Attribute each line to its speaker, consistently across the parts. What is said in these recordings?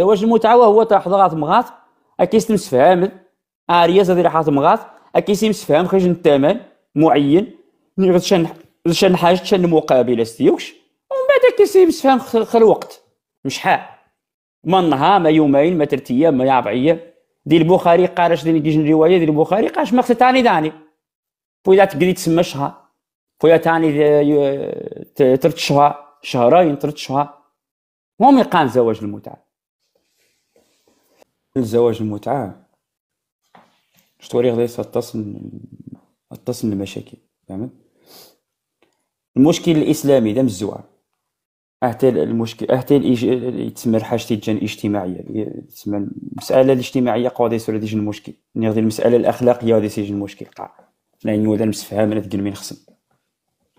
Speaker 1: زواج المتعة وهو ضغط مغاط أكيس تمسفهام أرياز هذه راحات مغاط أكيس يمسفهام خرج الثمن معين شن شان حاجة شان المقابل استيوكش ومن بعد أكيس يمسفهام خل الوقت مش حا ما نهار ما يومين ما ثلاث أيام ما ايام دي البخاري قارش دي جيش الرواية دي البخاري قاش ما ختاني داني فويا تقدري تسمى شهر فويا تاني ثلاث آه، شهر شهرين ثلاث شهر هما يقام زواج المتعة الزواج المتعة شتوري غادي تصل تصل المشاكل فهمت المشكل الاسلامي دام الزوار حتى المشكل اهتى تسمى الحاجه تيجان اجتماعيه تسمى المساله الاجتماعيه قاضي يصير ديجن المشكل ني يعني غادي المساله الاخلاقيه غادي تيجي المشكل قاع لان يعني ولا المسفهام انا تقول من خصم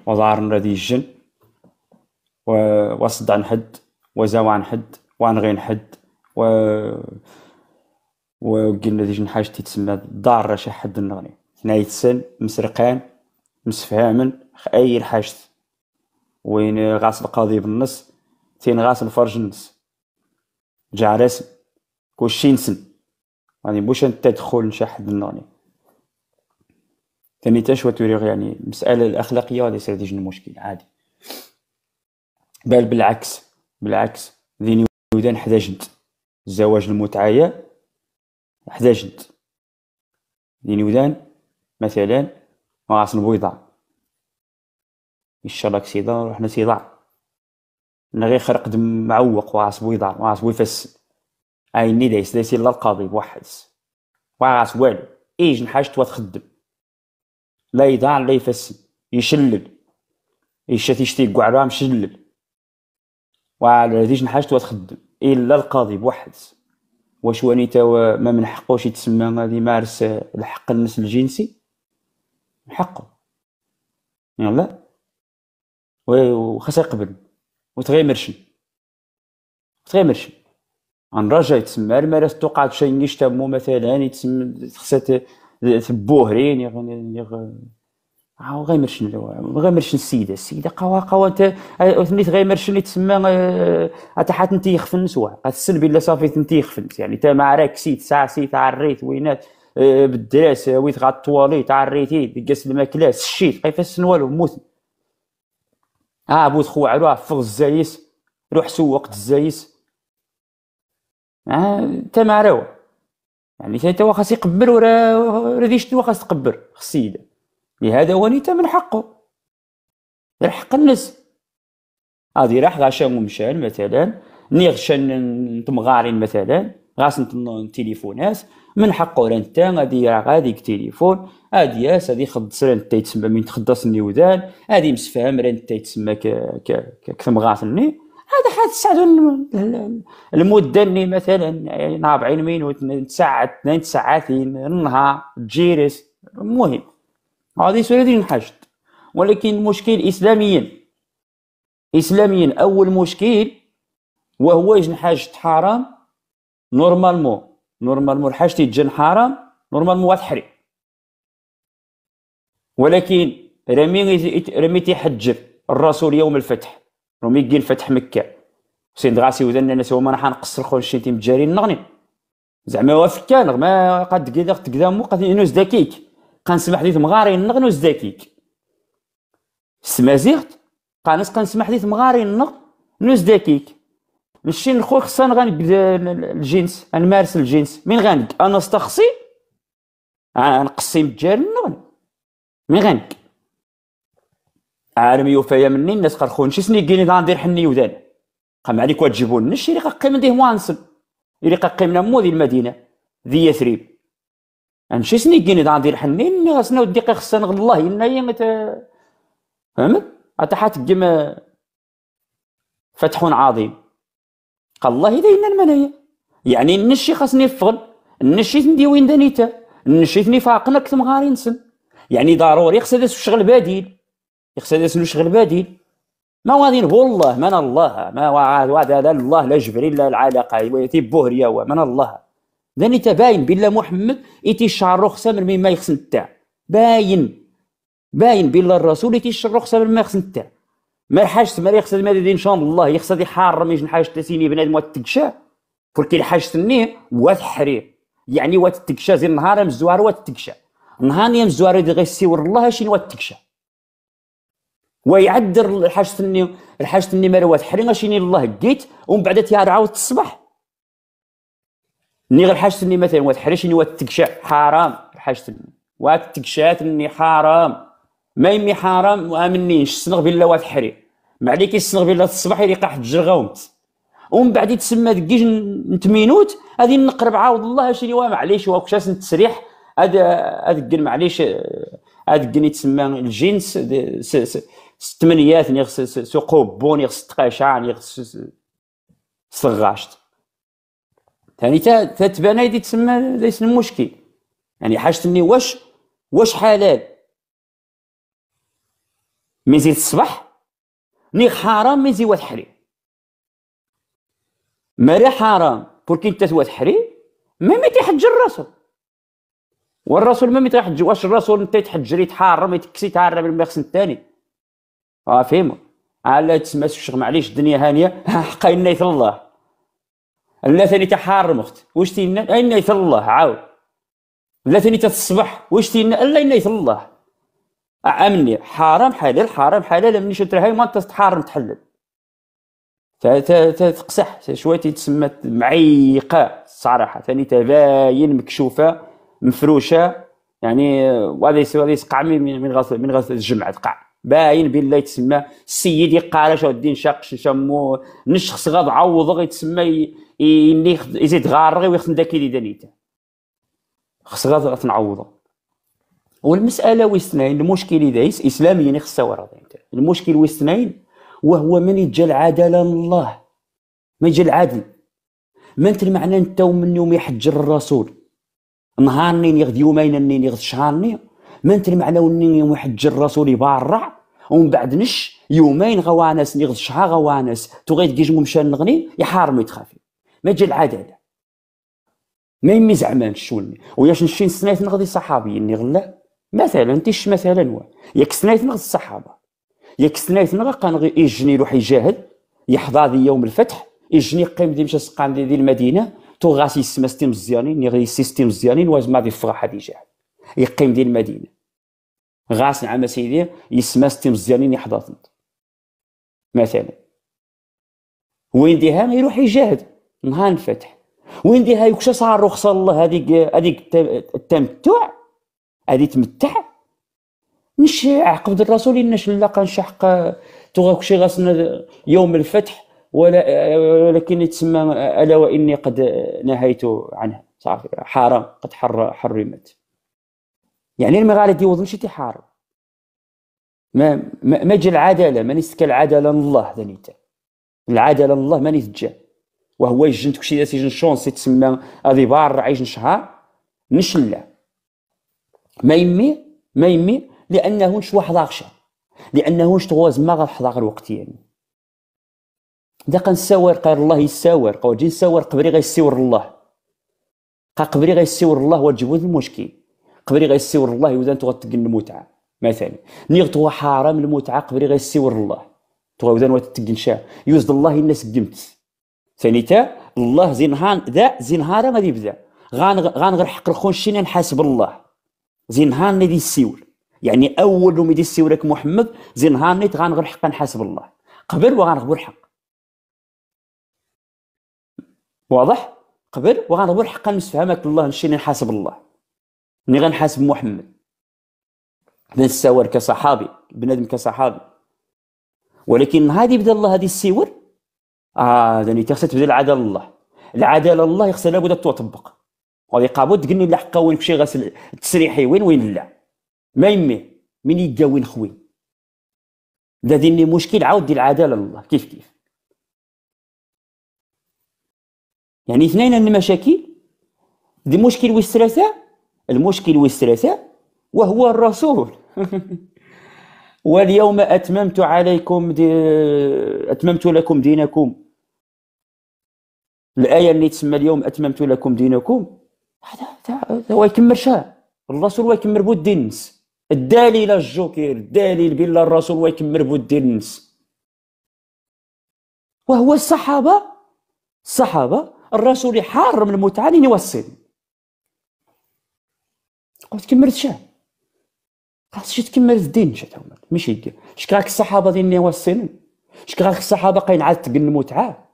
Speaker 1: وظهر غادي يجن وصد عن حد وزاو عن حد و, غير حد و وقلنا ديج نحاج تتسمى ضارة شي حد النغني هنا يتسن مسرقان مسفهامن اي حاجت وين غاس القاضي بالنص تين غاس الفرج النص جا رسم كلشي نسن يعني بوش انت تدخل شي حد النغني ثاني تا شويه توريغ يعني المسألة الأخلاقية ولا يصير ديج المشكل عادي بل بالعكس بالعكس ذي نيودان حدا جنت الزواج المتعايا حداشنت لي ودان مثلا راس البويضة الشراك سيدا وحنا سيدا انا غير خرق دم معوق وراس بويضة وراس بويفس اي ني دايس دايس الا القاضي بوحد وراس والو ايج توا تخدم لا يضاع لا يفس يشلل يشتي يشتي كوع راه مشلل وعلى نحاج توا تخدم الا القاضي بوحد واش وانيتا ما من حقوش يتسمى غادي يمارس الحق النسل الجنسي حقه يلا وخاصه يقبل وتغيمرشي وتغيمرشي عن رجا يتسمى المارس توقع شي نيشتا مو مثلا يتسمى تبوه رين يغ... يغ... مرشن غير مرشن السيده السيده قوا قوا انت آه، ثني غير مرشن تسمى اتحات آه، انت يخفن نسوا السن بلا صافي انت يخفن يعني انت ما راك سيت ساعه سيت عريت وينات آه، بالدراس ويت غا طواليت عريتي دقس سشيت الشيت كيفاش والو موت اه بوت خو عروه فوق الزايس روح سوقت الزايس اه انت ما يعني انت واخا يقبل ولا راه ديش واخا تقبل خص يدير لهذا هو نتا من حقه من حق الناس هذه راح غاشا ومشان مثلا ني غشا نتمغارين مثلا غاس تليفونات من حقه راه نتا غادي راه غادي تليفون هادي ياس هادي خدص راه نتا يتسمى من تخدص النيودان هادي مسفهم راه نتا يتسمى كتمغاثني هذا حد تساعدوا المده اللي مثلا يعني 40 مينوت ساعه 2 ساعات النهار تجيرس المهم يسير يدير الحشد ولكن المشكل إسلاميا إسلاميا أول مشكل وهو الحشد حرام نورمالمون نورمالمون الحشد يتجن حرام نورمالمون حري ولكن رمي رمي تيحجر الرسول يوم الفتح رمي كي الفتح مكة سيد غاسي وذن الناس هما راح نقصر خويا شي تيم جاري نغني زعما وافكان ما قد كذا قد كذا مو قد ينوز دكيك قنسمح دي تمغاري نغنو زداكيك سمازيغت قانس قنسمح دي مغاري نغ نوز زداكيك نشي نخوي خصنا غنبدا الجنس نمارس الجنس مين غنك انا استخصي نقصي متجاري نغن مين غنك عارم يوفايا مني الناس قرخون شي سني كيني غندير حني ودان قام عليك وتجيبون نشي اللي قيم ديه وانسل اللي قيمنا مو ذي المدينه ذي يثريب امشي سنيكين اذا غندير حنين غاسنا ودي خصنا نغد الله ينايا مت فهمت حتى كيما فتح عظيم قال الله اذا ينا المنايا يعني النشي خاصني فغل النشي ندي وين دانيتا النشي ثني فاقنا كثم غاري نسن يعني ضروري خص هذا شغل بديل خص هذا شغل بديل ما غادي نقول الله من الله ما وعد هذا الله لا جبريل لا العلاقه تيبوه رياوه من الله ذاني تباين بلا محمد الشعر رخصه من ما يخسن تاع باين باين بلا الرسول الشعر رخصه من ما يخسن تاع ما الحاج ما يخسن ما ان شاء الله يقصد حار يجن حاجه تسيني بنادم واتكشا فلكي الحاج تني واتحري يعني واتتكشا زي النهار ام الزوار واتتكشا نهار من الزوار غير سيور الله شين واتتكشا ويعدر الحاج تني الحاج تني مروات حريم شيني الله جيت ومن بعد تيار عاود الصباح ني غير حاجتني مثلا وتحرشني وتكشع حرام حاجتني وتكشاتني حرام ما يمي حرام وامنيش سنغ بالله وتحري ما عليك يسنغ بالله الصباح يلقى حد ومت ومن بعد يتسمى تكيش نتمينوت غادي نقرب عاود الله شري معليش وكشاس نتسريح هاد هاد معليش هاد يتسمى الجنس ستمنيات يغس سقوب بون يغس تقاشع صغاشت ثاني تا يدي تسمى ليس المشكل يعني حاجتني واش واش حلال من زيت الصباح ني حرام من زيت حريم ماري حرام بوركي انت توات حريم ما ما تيحج الرسول والرسول ما تيحج واش الرسول انت تحجري يتحرم يتكسي يتعرب المخس الثاني اه فهموا على تسمى الشيخ معليش الدنيا هانيه حقا الله لا تحارم اخت واش تينا اين يث الله عاو لا تصبح تتصبح واش تينا الا اين يث الله امني حرام حلال حرام حلال مني شتري هاي ما تحارم تحلل تقصح شويه تسمى معيقه صراحه ثاني تباين مكشوفه مفروشه يعني وهذا يسقع من غسل من غسل الجمعه تقع باين بلا يتسمى السيد يقال شو الدين شاقش شمو نشخص غاد عوض يتسمى يني يزيد غارغي ويخدم داك اللي دانيته خص غاد غتنعوضو والمساله ويستنين المشكل دايس اسلاميا خصها ورا المشكل ويستنين وهو من يجى العداله الله ما يجي العدل ما انت المعنى انت ومن يوم يحجر الرسول نين يغد يومين شهر نين ما انت المعنى وني يوم جر رسولي بارع ومن بعد نش يومين غوانس نغض شها غوانس تغيت كيج ممشان نغني يحارم يتخافي ما جا العدالة ما يمي زعما نشولني وياش نشين نسنايت نغضي صحابي اني غلا مثلا تيش مثلا وا ياك سنايت نغض الصحابه ياك سنايت نغا كان غير يجني يروح يجاهد يحظى ذي يوم الفتح يجني قيم دي مشى سقام دي, دي المدينه تو غاسي سيستم ستيم مزيانين يغي سيستم مزيانين واز ما دي فرح هادي جاهد يقيم دي المدينه غاس نعم سيدي ستي مزيانين يحضرت مثلا وين ديها يروح يجاهد نهار الفتح وين ديها يكشا صار رخصة الله هذيك هذيك التمتع هذي تمتع نش عقد الرسول نش لقى نشحق كشي غاس يوم الفتح ولا ولكن تسمى الا واني قد نهيت عنها صافي حرام قد حر حرمت يعني المغاربة دي ماشي تيحارب ما ما, ما العداله ما نسكى العداله لله ذا العداله لله ما نتجا وهو يجن تكشي شون سي تسمى هذه بار عايش شهر نشلا ما يمي ما يمي لانه نش واحد اخشى لانه نش تغوز ما غنحضر الوقت يعني دا قنساور قال الله يساور جي نساور قبري غيسيور الله قا قبري غيسيور الله وجبود المشكل قبري سيور الله اذا انتو غتقن المتعه مثلا نيغت هو حرام المتعه قبري سيور الله تو اذا وتتقن شاه يوزد الله الناس قمت ثاني تا الله زين هان ذا زين هارا غادي يبدا غان غان غير حق الخون الخونشين نحاسب الله زين هان اللي يسيور يعني اول يوم يسيورك محمد زين هان نيت غان غير حق نحاسب الله قبل وغنغبر حق واضح قبل وغنغبر حق نسفهمك الله نشيني نحاسب الله ملي غنحاسب محمد بن السور كصحابي بنادم كصحابي ولكن هذه بدا الله هذه السور اه داني تخسر تبدا العداله الله العداله الله خصها لابد تطبق غادي قابود اللي الحق وين شي غسل تسريحي وين وين لا ما يمي من يجا وين خوي دا مشكل عاود ديال العداله الله كيف كيف يعني اثنين المشاكل دي مشكل ويسترثا المشكل والسلسة وهو الرسول واليوم أتممت عليكم دي... أتممت لكم دينكم الآية اللي تسمى اليوم أتممت لكم دينكم هذا ويكمل شاء الرسول ويكمل بود النس الدليل الجوكير الدليل بالله الرسول ويكمل بود النس وهو الصحابة الصحابة الرسول حارم المتعة لين يوصل قلت تكمل الشعب خاص شي تكمل الدين جات ماشي يدير شكراك الصحابه ديال النواة السنين شكراك الصحابه قاين عاد تقنموا تعاه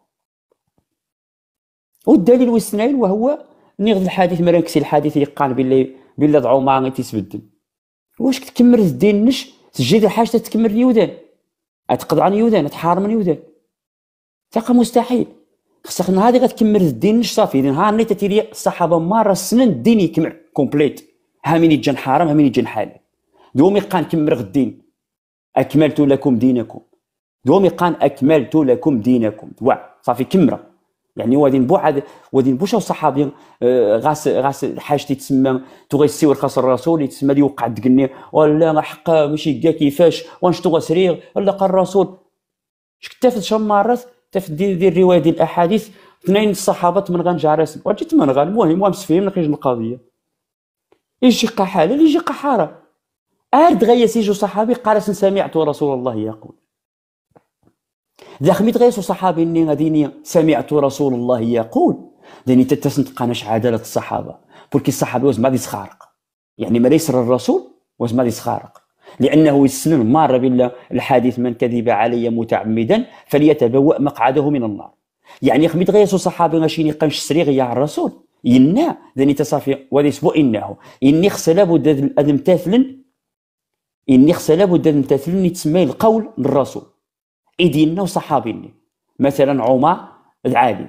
Speaker 1: والدليل والسنين وهو نيغد الحديث مرنكسي الحديث يقان باللي باللي ضعو ما غادي تيتبدل واش تكمل الدين نش تجي الحاجه تكمل نيودان تقضى على نيودان تحارم نيودان ثقة مستحيل خصك نهار غتكمل الدين نش صافي نهار اللي تتيري الصحابه مره السنن الدين يكمل كومبليت هامين يجن حرام هامين يجن حلال دوم يقان كمر غدين اكملت لكم دينكم دوم يقان اكملت لكم دينكم وا صافي كمره يعني وادي نبوع وادي نبوش وصحابي آه، غاس غاس حاجتي تسمى تغي السيور خاص الرسول يتسمى لي وقع تقني ولا حق ماشي كاع كيفاش وانش تغى سريغ ولا قال الرسول شك تافت شم مرات تافت دي, دي الروايه ديال الاحاديث اثنين الصحابه من غنجع راسهم وجيت من غن المهم فيهم نقيج القضيه إجقا حلال إجقا حرام أرد غاية سيجو صحابي قال سمعت رسول الله يقول ذاخميت غاية صحابي إني غاديني سمعت رسول الله يقول داني تتسنت قناش عدالة الصحابة بولكي الصحابة واز ما غادي سخارق يعني ما ليس الرسول واز ما غادي سخارق لأنه يسلم مار بالله الحديث من كذب علي متعمدا فليتبوأ مقعده من النار يعني خميت غير صحابي غاشيني قنش سريغ يا الرسول ينا ذني تصافي وليس بو إنه إني خص لابد ان امتثل إني خص لابد ان امتثل يتسمى القول للرسول إيدينا وصحابيني مثلا عمر العالي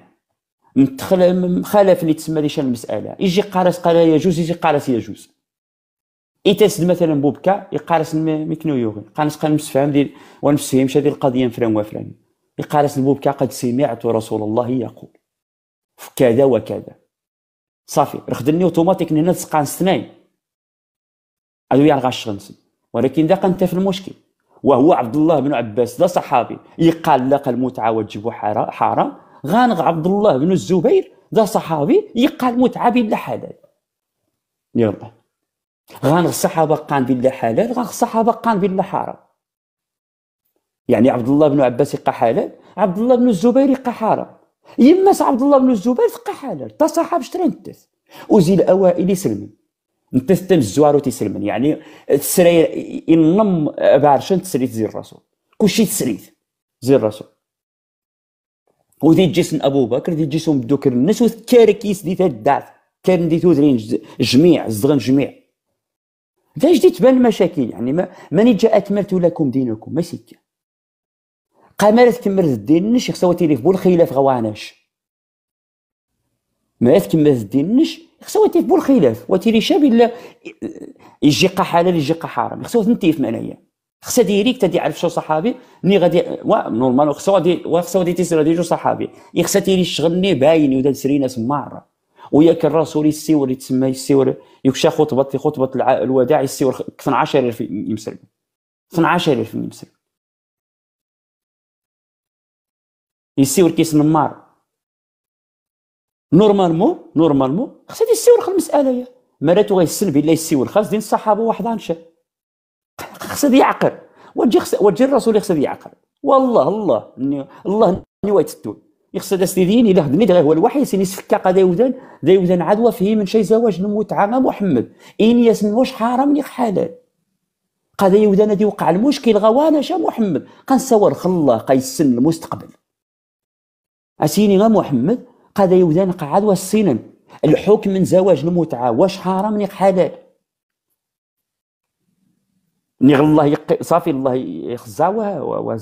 Speaker 1: مخالف اللي تسمى ليش المسألة يجي قارس قال يجوز يجي قارس يجوز إتسد مثلا بوبكا يقارس ميكنو يوغن قارس قال نمسفهم ديال ونفسهمش شادي القضية فلان وفلان يقارس بوبكا قد سمعت رسول الله يقول كذا وكذا صافي رخدني اوتوماتيك هنا تسقان سناي هذا يعني غاشغنسي ولكن ذاك انت في المشكل وهو عبد الله بن عباس ذا صحابي يقال لك المتعه وتجيبو حرام غانغ عبد الله بن الزبير ذا صحابي يقال متعه بلا حلال يلا غانغ الصحابه قان بلا حلال غانغ الصحابه قان بلا حرام يعني عبد الله بن عباس يقى حلال عبد الله بن الزبير يقى حرام يماس عبد الله بن الزبير فقى حلال تا صحاب شترا نتث وزي الاوائل يسلم نتث تم الزوار تيسلمن يعني تسري ينم بعرشن تسريت زي الرسول كلشي تسريت زي الرسول وذي جسم ابو بكر ذي جسم دوكر الناس وكاركيس ديت تدعت كان ديتو زين جميع الزغن جميع فاش جدي تبان المشاكل يعني ما ماني جاء اكملت لكم دينكم ما سكه قام تكمل الدين في بول خلاف غواناش ما تكمل الدين في بول خلاف وتيلي شاب الا يجي قا حلال يجي قا حرام خصها في معناها خصها ديريكت تدي عرف شو صحابي ني غادي وا نورمال خصها دي خصها دي تيسر دي جو صحابي خصها تيري شغل ني باين ودا سرينا سمارة وياك الرسول يسيور يتسمى يسيور يكشا خطبه خطبه الوداع يسيور 12000 يمسلم 12000 يمسلم يسيور كيس نمار نورمالمون نورمالمون خصها تيسيورخ المساله يا مراتو غيسن بلا يسيور خاص دين الصحابه واحد انشا خصها يعقل وجي خص وجي الرسول خصها يعقل والله الله اني الله اني يخص يخصد سيدين الى هدني غير هو الوحي سيني قدا قا دا دايودان عدوى فيه من شي زواج المتعه محمد ان ياسن واش حرام لي حلال قدا دايودان دي وقع المشكل غوانا شا محمد قنسور الله قيسن المستقبل اسيني غا محمد قاد يودان قعد والسينم الحكم من زواج المتعة واش حرام نيق حلال نيغ الله يق... صافي الله يخزا و... و...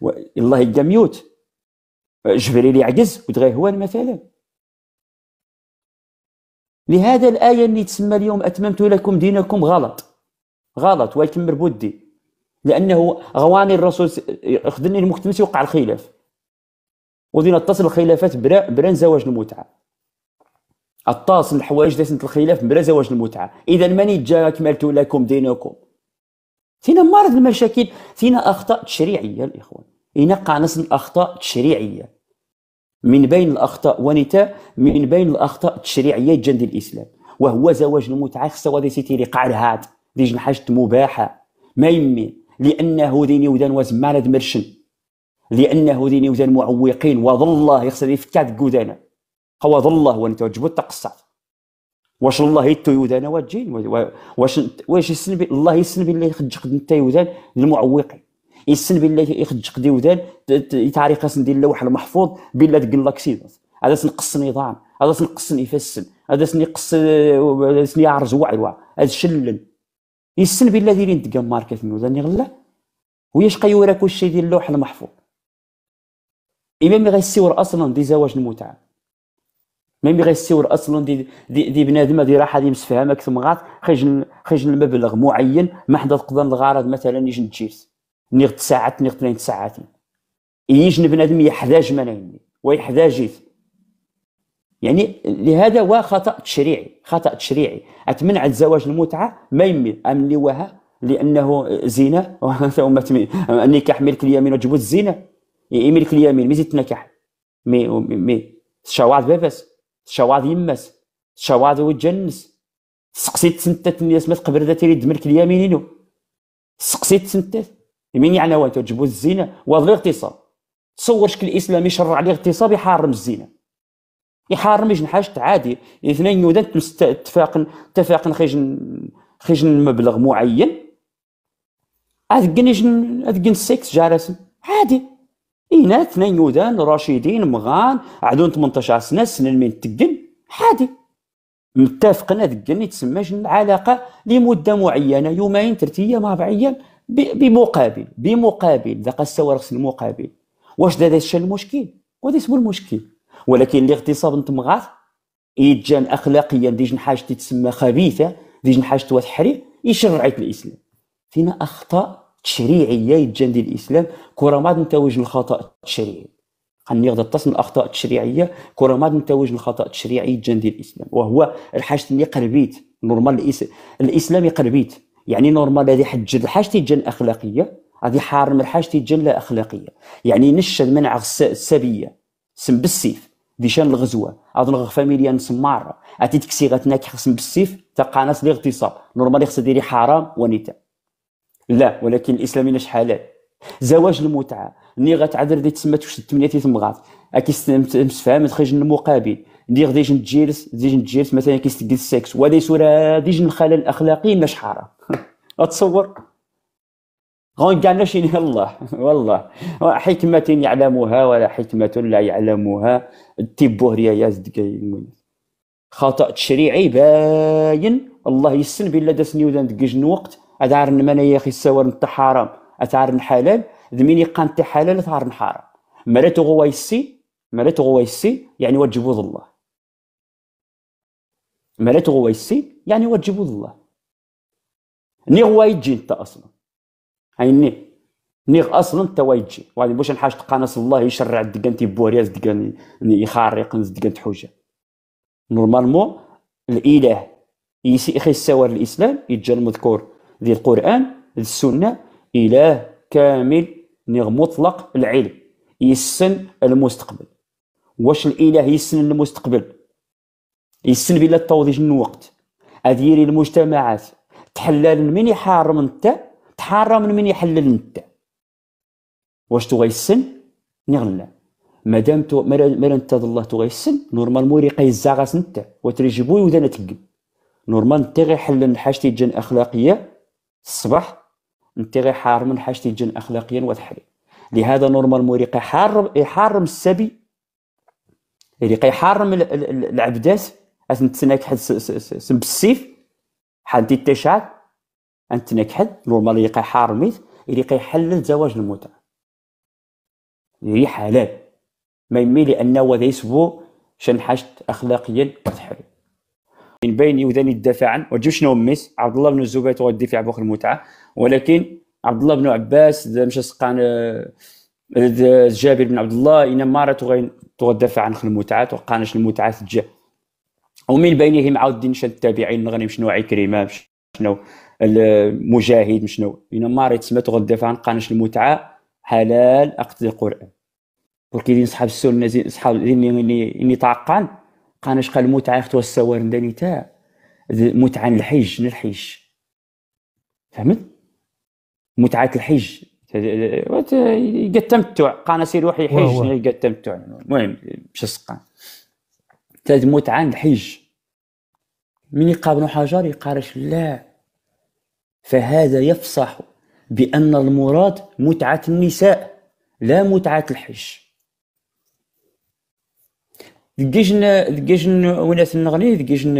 Speaker 1: و... الله يجميوت ميوت جبريل يعجز ودغي هو مثلا لهذا الآية اللي تسمى اليوم أتممت لكم دينكم غلط غلط ويكمل بودي لأنه غواني الرسول خدني المختمس يوقع الخلاف وذين تصل الخلافات بلا بلا زواج المتعه التصل الحوائج ديسنة الخلاف بلا زواج المتعه اذا من جاء اكملت لكم دينكم فينا مرض المشاكل فينا اخطاء تشريعيه الاخوان هنا قانص اخطاء تشريعيه من بين الاخطاء ونتا من بين الاخطاء التشريعيه جند الاسلام وهو زواج المتعه خصو هذا سيتي اللي قعرهات ديج حاجه مباحه ما يمي لانه ديني ودان واز مرشن لانه ذي نيوزان معوقين وظل يخسر يفكاد كودانا هو ظل وانت توجبوا التقصات واش الله يتو يودانا واجين واش واش يسن بي الله يسن بالله قد انت يودان المعوقين يسن بالله يخجق قد يودان تعريق ندير اللوح المحفوظ بلا تقلاكسيد هذا سنقص نظام هذا سنقص يفسن هذا سنقص يعرج وعي هذا شلن يسن بالله ديرين تقام ماركت نوزان يغلا ويشقى يوراك وشي ديال اللوح المحفوظ إمام غيسيور أصلا دي زواج المتعة ميم غيسيور أصلا دي دي, دي بنادم دي راحة دي مسفهمة ثم غات خرج خرج المبلغ معين ما حدا تقدر الغرض مثلا يجي تشيرس نيغت ساعات نيغت ثلاث ساعات يجي بنادم يحتاج منين ويحتاج يعني لهذا هو خطا تشريعي خطا تشريعي اتمنع الزواج المتعه ما يمي املي وها لانه زينه وما النكاح ملك اليمين وجبت الزينه يملك اليمين مزيد تنكح مي مي تشاواض بابس تشاواض يمس تشاواض وجنس سقسيت تسنتات الناس ما تقبر ذات يريد ملك اليمين إنو سقسيت تسنتات يمين يعني وانت تجبو الزينة واض الاغتصاب تصور شكل الاسلام يشرع الاغتصاب يحارم الزينة يحارم يجن حاجة عادي اثنين يودان اتفاقا اتفاقا خيجن خيجن مبلغ معين اذقن يجن اذقن السكس جارس عادي اثنين يودان راشدين مغان عدون 18 سنه سنة من تقدم حادي متفقنا ذكني تسماش العلاقه لمده معينه يومين ثلاث ايام اربع ايام بمقابل بمقابل ذاك السوارق المقابل واش دا هذا المشكل وهذا اسمه المشكل ولكن الاغتصاب نتمغاث يتجان اخلاقيا ديجن حاجه تسمى خبيثه ديجن حاجه تحرير يشرعت الاسلام فينا اخطاء التشريعيه يتجند الاسلام كره ما تنتوج من الخطا التشريعي قني غدا تصل الاخطاء التشريعيه كره ما تنتوج من الخطا التشريعي يتجند الاسلام وهو الحاجه اللي قربيت نورمال الاسلام قربيت يعني نورمال هذه حجر الحاجه تيتجان اخلاقيه غادي حارم الحاجه تيتجان لا اخلاقيه يعني نشا منع السبيه سم بالسيف ديشان الغزوه اظن غ فاميليا نسمار اتيتكسي غتناك خصم بالسيف تقانات الاغتصاب نورمال خصها ديري حرام ونتاع لا ولكن الاسلام شحال حلال زواج المتعه ني غتعذر دي تسمى توش 8 مغاط كيستفهم تخرج المقابل دي غادي يجي تجيرس دي تجيرس مثلا كيستقد السكس وهذا يسور دي جن الخلل الاخلاقي ناش حرام اتصور غنقالنا شي الله والله حكمة يعلمها ولا حكمة لا يعلمها تيبوه يا صدق خطأ تشريعي باين الله يسن بلا داس نيودان دقيج وقت اتعرف من يا اخي السوار نتا حرام أتعرن حلال دمين يقان نتا حلال اتعرف حرام مالا تغوى يسي مالا يعني وجبود الله مالا غويسي يعني وجبود الله ني غوا يجي انت اصلا هيني نيغ اصلا انت وايجي وغادي باش نحاج تقانص الله يشرع الدكان تيبوريا الدكان يخارق الدكان تحوجه نورمالمون الاله يسي خي السوار الاسلام يتجا المذكور ذي القرآن ذي السنة إله كامل نغ مطلق العلم يسن المستقبل واش الإله يسن المستقبل يسن بلا من الوقت أديري المجتمعات تحلل من يحارم انت تحرم من يحلل انت واش تغي السن نغلى مادام تو مالا انت الله تغي السن نورمال موري قيزا غاس انت وتريجبو ودانا تقل نورمال انت غيحلل حل الحاجتي جن اخلاقيه الصباح انت غيحارم حاجه الجن اخلاقيا وتحري لهذا نورمال موري يحارم يحارم السبي اللي حارم العبدات تنتسناك حد بالسيف حد انت نك حد نورمال اللي كيحارميت اللي كيحلل زواج المتعه اللي حلال ما يمي لانه هذا يسبو شن حاجه اخلاقيا وتحري من بين يوذني الدفاعا وجوش ميس عبد الله بن الزبير تغدي الدفاع بوخ المتعه ولكن عبد الله بن عباس مشى سقان آه، جابر بن عبد الله ان مارا تغين تغدفع عن المتعه وقانش المتعه تجا ومن بينهم عاود شاد التابعين غني شنو كريمه شنو المجاهد شنو ان مارا تسمى تغدفع عن قانش المتعه حلال اقتل القران ولكن صحاب السنه صحاب اللي اللي تعقان قاناش قال متعة ختوا السوار نداني تا متعة الحج نلحج فهمت متعة الحج قد تمتع قانا سير روحي حج قد تمتع المهم مش سقان تاد متعة الحج من يقابل حجر يقارش لا فهذا يفصح بأن المراد متعة النساء لا متعة الحج دقيجن دقيجن وناس نغني دقيجن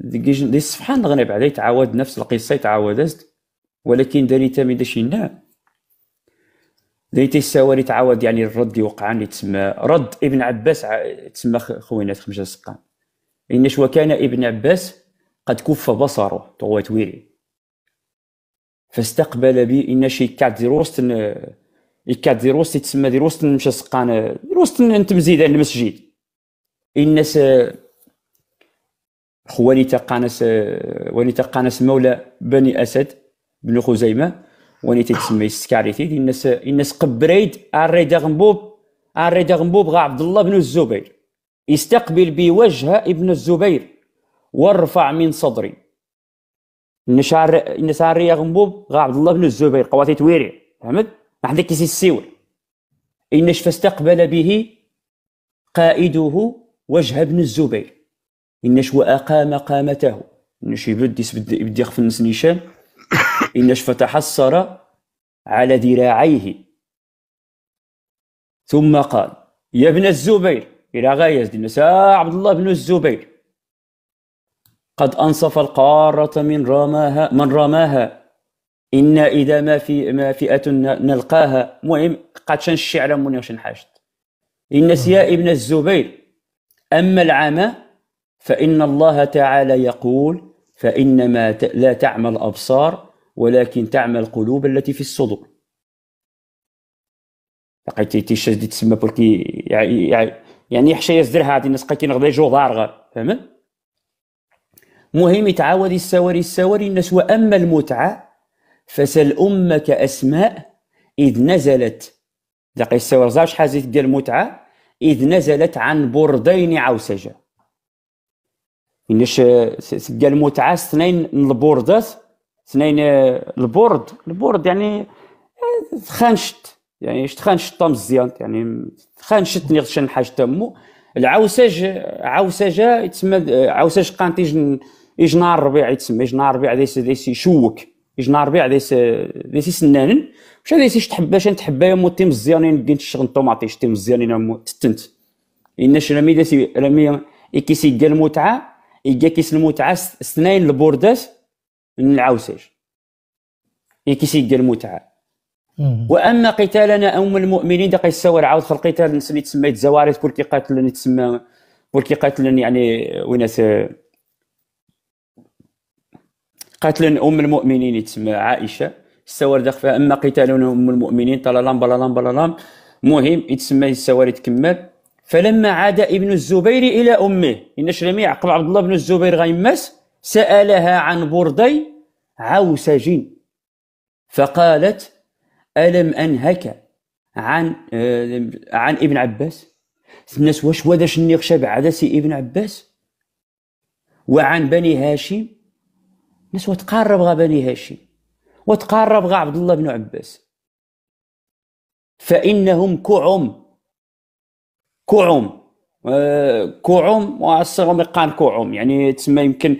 Speaker 1: دقيجن دي الصفحة نغني بعدا يتعاود نفس القصة يتعاود ولكن تا تامي داشي نا تا السواري تعاود يعني الرد يوقع اللي تسمى رد ابن عباس تسمى خوينات خمسة سقان إن شو كان ابن عباس قد كف بصره تغوى تويري فاستقبل بي إن شي كاد ديروست إكاد تسمى يتسمى ديروست مشا سقان انت مزيد المسجد إنس خواني تقانس واني تقانس مولى بني أسد بن خزيمة واني تسمى السكاريتي إنس إنس قبريد اري دغنبوب اري دغنبوب غا عبد الله بن الزبير استقبل بوجه ابن الزبير وارفع من صدري نشار نشار يا غنبوب غا عبد الله بن الزبير قواتي تويري فهمت عندك كيسي السيور إنش فاستقبل به قائده وجه ابن الزبير شو وأقام قامته إنش يبدي يبدي يخفلنس نيشان شو فتحصر على ذراعيه ثم قال يا ابن الزبير إلى غاية الناس عبد الله بن الزبير قد أنصف القارة من رماها من رماها إنا إذا ما في ما فئة نلقاها مهم قد شن الشعر من حاجت إن يا ابن الزبير أما العمى فإن الله تعالى يقول فإنما لا تعمى الأبصار ولكن تعمى القلوب التي في الصدور لقيت تيشاز دي تسمى بولكي يعني حشايا يزدرها هادي الناس قاكين غدا جو دارغ فاهم مهم يتعاود السواري السواري الناس وأما المتعة فسل أمك أسماء إذ نزلت دقي السواري شحال زيد ديال المتعة إذ نزلت عن بردين عوسجة إنش سجا المتعة اثنين البوردات اثنين آه، البورد البورد يعني آه، تخانشت يعني تخانشت طم مزيان يعني تخانشت نغشن حاج تمو العوسج عوسجة يتسمى آه، عوسج قانت يجن يجنار ربيع يتسمى يجنار ربيع ديس ديس يشوك يجنار ربيع ديس ديس سنانن واش هذا سيش تحب باش تحب يا موتي مزيانين دين الشغل طوماطيش تي مزيانين مو تتنت إناش رمي داسي رمي إكيسي ديال المتعة يجا كيس المتعة سنين البوردات نعاوساش إكيسي ديال المتعة واما قتالنا ام المؤمنين دقي السوار عاود خلق الناس اللي تسميت كي بول قاتلني تسمى بول قاتلني يعني وناس قاتلن ام المؤمنين تسمى عائشه السوارد فيها اما قتال ام المؤمنين بلا لام بلا لام مهم يتسمى السوارد تكمل فلما عاد ابن الزبير الى امه ان شلمي يعقب عبد الله بن الزبير غيماس سالها عن بردي عوسج فقالت الم انهك عن آه عن ابن عباس الناس واش ودا شني بعد سي ابن عباس وعن بني هاشم الناس وتقرب غا بني هاشم وتقرب غا عبد الله بن عباس فإنهم كعم كعم آه، كعم وعصرهم يقان كعم يعني تسمى يمكن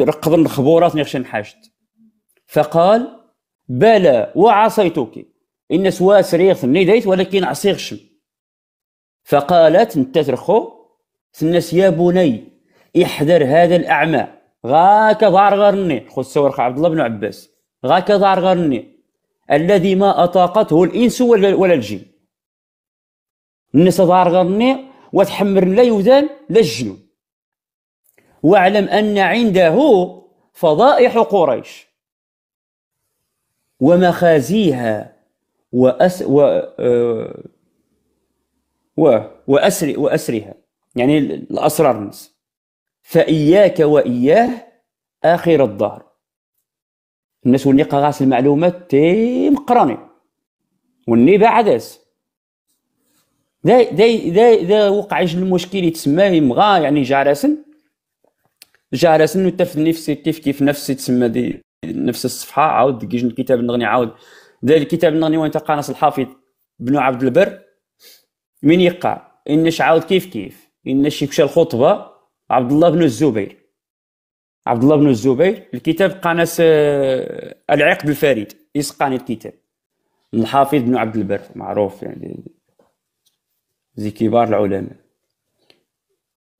Speaker 1: رقض الخبورات نغشى نحاجت فقال بلى وعصيتك إن سوا سريغ نديت ولكن عصيغ شم فقالت انت ترخو الناس يا بني احذر هذا الأعمى غاك ضار غرني خو عبد الله بن عباس غاك ضار غرني الذي ما أطاقته الإنس ولا, الجن الناس ضار غرني وتحمر لا يدان لا الجنون واعلم أن عنده فضائح قريش ومخازيها وأس و... آه، و... وأسر... وأسرها يعني الأسرار فإياك وإياه آخر الدهر الناس وني قاغاس المعلومات تي مقراني وني بعدس دا دا دا, دا وقع المشكل يتسمى يمغى يعني جارسن جارسن وتفد نفسي كيف كيف نفسي تسمى دي نفس الصفحه عاود كيجن الكتاب النغني عاود دا الكتاب النغني وين قانص الحافظ بن عبد البر من يقع انش عاود كيف كيف انش يكشى الخطبه عبد الله بن الزبير عبد الله بن الزبير الكتاب قناة آه، العقد الفريد إسقاني الكتاب الحافظ بن عبد البر معروف يعني زي كبار العلماء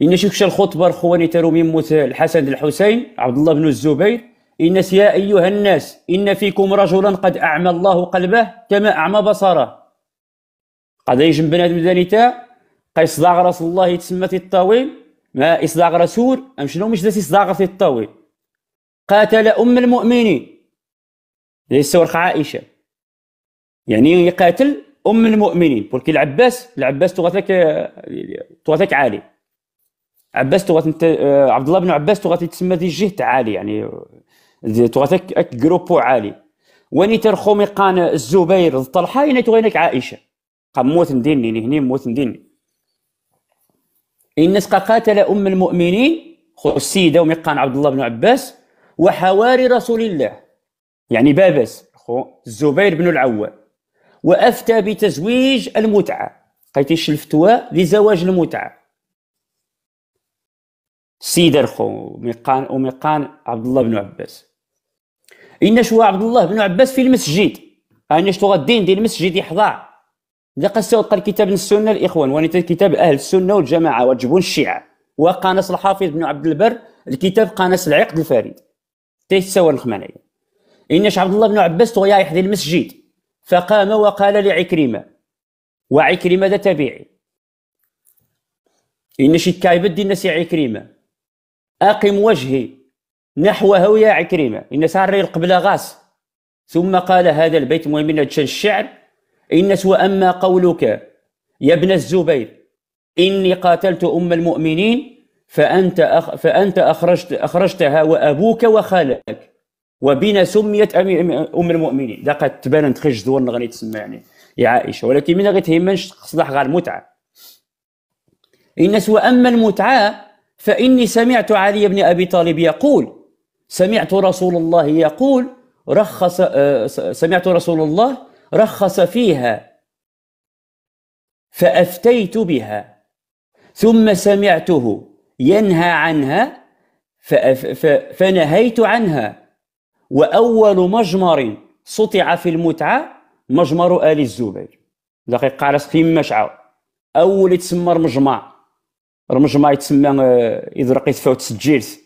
Speaker 1: إن شكش الخطبة خواني ترومي موت الحسن الحسين عبد الله بن الزبير إن يا أيها الناس إن فيكم رجلا قد أعمى الله قلبه كما أعمى بصره قد يجم بنادم ذاني تا قيس رسول الله تسمى الطويل ما إصداغ رسول أم شنو مش داس إصداغ في الطوي قاتل أم المؤمنين هذه الصورة عائشة يعني يقاتل أم المؤمنين بولكي العباس العباس تغتك تغتك عالي عباس تغت انت آه، عبد الله بن عباس تغت تسمى دي جهة عالي يعني تغتك اك جروبو عالي واني ترخومي قان الزبير الطلحه يعني تغينك عائشه قام موت ديني هني موت ديني إنس قاتل أم المؤمنين خو السيدة وميقان عبد الله بن عباس وحواري رسول الله يعني بابس خو الزبير بن العوام وأفتى بتزويج المتعة قيتيش الفتوى لزواج المتعة السيدة خو ومقان وميقان عبد الله بن عباس إن شو عبد الله بن عباس في المسجد أنا شو غادي ندير المسجد يحضر لقد استوقع الكتاب السنة الإخوان ونتا كتاب أهل السنة والجماعة وجبون الشيعة وقانص الحافظ بن عبد البر الكتاب قانص العقد الفريد تيتسوى الخمانية إنش عبد الله بن عباس طغيا يحذي المسجد فقام وقال لعكرمة وعكرمة ذا تبيعي إنش الكايبد دينا سي عكرمة أقم وجهي نحوه يا عكرمة إن سعر القبلة غاس ثم قال هذا البيت مهم من الشعر إنس وأما قولك يا ابن الزبير إني قاتلت أم المؤمنين فأنت أخ فأنت أخرجت أخرجتها وأبوك وخالك وبنا سميت أم المؤمنين دا تبان تخرج زور غادي يعني يا عائشة ولكن من غيتهمنش تصلح غير المتعة إنس وأما المتعة فإني سمعت علي بن أبي طالب يقول سمعت رسول الله يقول رخص آه، سمعت رسول الله رخص فيها فأفتيت بها ثم سمعته ينهى عنها فنهيت عنها وأول مجمر سطع في المتعة مجمر آل الزبير دقيق على في مشعى أول يتسمى المجمع المجمع يتسمى آه، إذا رقيت فوت سجيرس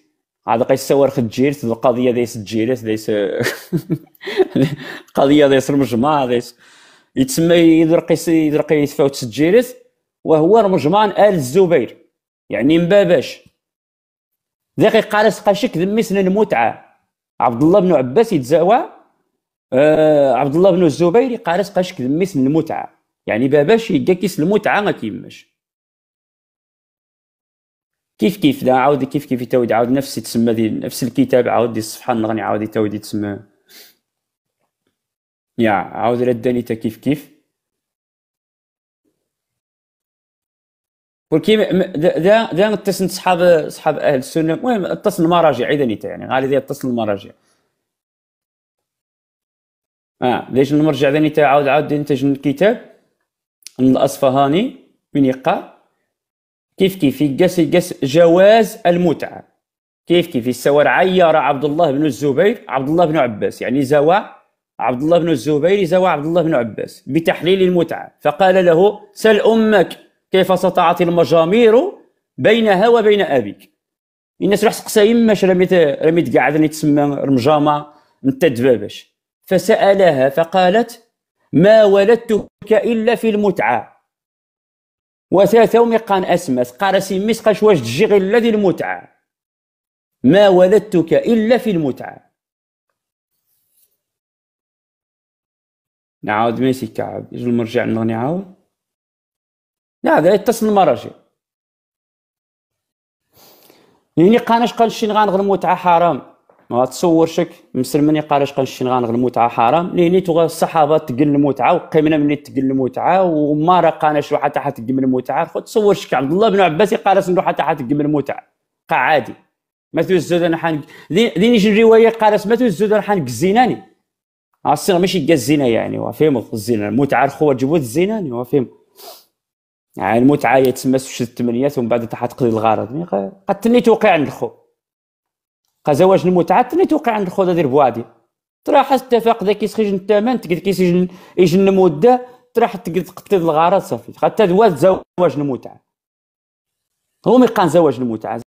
Speaker 1: عاد قيس في الجيرس القضيه ديس الجيرت ديس القضيه ديس المجمع ديس يتسمى يدرقي يدرقي فوت تسجيرت وهو المجمع آل الزبير يعني من باباش ذاك قال سقاشك مثل المتعة عبد الله بن عباس يتزاوى آه عبد الله بن الزبير قال سقاشك مثل المتعة يعني باباش يقاكس المتعة ما كيماش كيف كيف دا عاود كيف كيف يتاود عاود نفس تسمى دي نفس الكتاب عاود دي الصفحه النغني عاود يتاود يتسمى يا عاود رداني تا كيف كيف ولكن دا دا نتصل صحاب صحاب اهل السنه المهم اتصل المراجع اذا يعني غالي اتصل المراجع اه ليش المرجع ذا عاود عاود ينتج الكتاب من الاصفهاني من يقرا كيف كيف يقاس يقاس جواز المتعة كيف كيف السوار عير عبد الله بن الزبير عبد الله بن عباس يعني زوى عبد الله بن الزبير زوى عبد الله بن عباس بتحليل المتعة فقال له سل أمك كيف استطاعت المجامير بينها وبين أبيك الناس راح سقسا يماش رميت رميت قاعد تسمى رمجامة نتا فسألها فقالت ما ولدتك إلا في المتعة وثاثة ومقان أسمس قال سميس قاش واش تجي غير الذي المتعة ما ولدتك إلا في المتعة نعاود ميسي كعب يجي المرجع نغني عاود لا هذا يتصل المراجع يعني قاناش قال شي غير المتعة حرام ما تصورشك مسلمني قال قنشين غنغ المتعه حرام ليني تغى الصحابه تقل المتعه وقيمنا مني تقل المتعه وما رقانا شو حتى حتقم المتعه تصور تصورشك عبد الله بن عباس قارس نروح حتى تقل المتعه قا عادي ما تزود انا حن ديني شي روايه قارس ما تزود انا حن كزيناني عصير ماشي قا الزنا يعني وفهم الزنا المتعه الخوة جبوت الزيناني وفهم يعني المتعه يتسمى شد الثمانيات ومن بعد تحت تقضي الغرض قد تني عند الخو قزواج المتعة تني توقع عند الخوضة ديال بوادي تراح التفاق ذاك يسخيج الثمن تقد كيسجن يجن مده تراح تقد تقتل الغرض صافي حتى هو زواج المتعة هو ما زواج المتعة